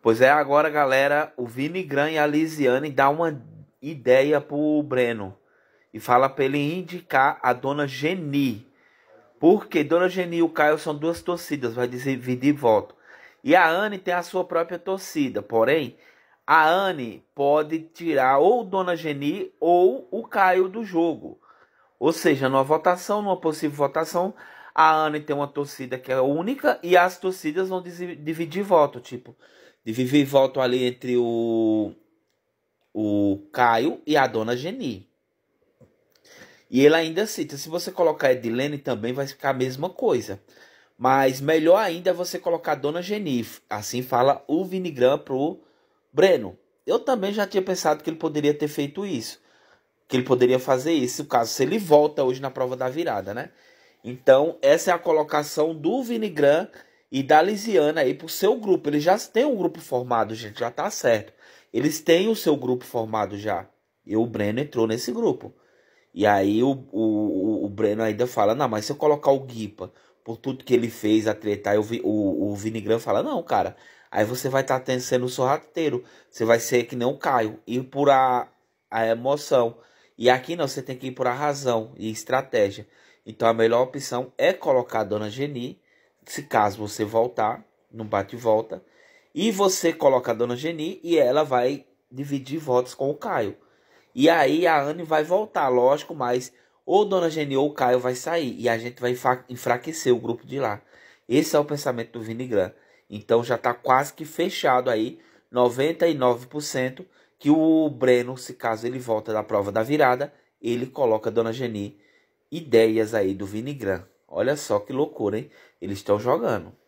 Pois é, agora, galera, o Vini Gran e a Lisiane dá uma ideia pro Breno. E fala pra ele indicar a Dona Geni. Porque Dona Geni e o Caio são duas torcidas, vai e voto. E a Anne tem a sua própria torcida. Porém, a Anne pode tirar ou Dona Geni ou o Caio do jogo. Ou seja, numa votação, numa possível votação, a Anne tem uma torcida que é única e as torcidas vão dividir voto, tipo, dividir voto ali entre o o Caio e a dona Geni. E ele ainda cita, se você colocar Edilene também vai ficar a mesma coisa. Mas melhor ainda é você colocar a dona Geni, assim fala o Vinigram pro Breno. Eu também já tinha pensado que ele poderia ter feito isso. Que ele poderia fazer isso, caso se ele volta hoje na prova da virada, né? Então, essa é a colocação do Vinigran e da Lisiana aí pro seu grupo. Eles já têm um grupo formado, gente, já tá certo. Eles têm o seu grupo formado já. E o Breno entrou nesse grupo. E aí o, o, o Breno ainda fala, não, mas se eu colocar o Guipa por tudo que ele fez, atretar, eu vi, o, o Vinigran fala, não, cara, aí você vai estar tá sendo sorrateiro, você vai ser que nem o Caio, e por a, a emoção. E aqui não, você tem que ir por a razão e estratégia. Então a melhor opção é colocar a dona Geni, se caso você voltar, não bate e volta. E você coloca a dona Geni e ela vai dividir votos com o Caio. E aí a Anne vai voltar, lógico, mas ou dona Geni ou o Caio vai sair. E a gente vai enfraquecer o grupo de lá. Esse é o pensamento do Vinigran. Então já está quase que fechado aí. 99% que o Breno, se caso ele volta da prova da virada, ele coloca a Dona Geni ideias aí do Vinigran. Olha só que loucura, hein? Eles estão jogando.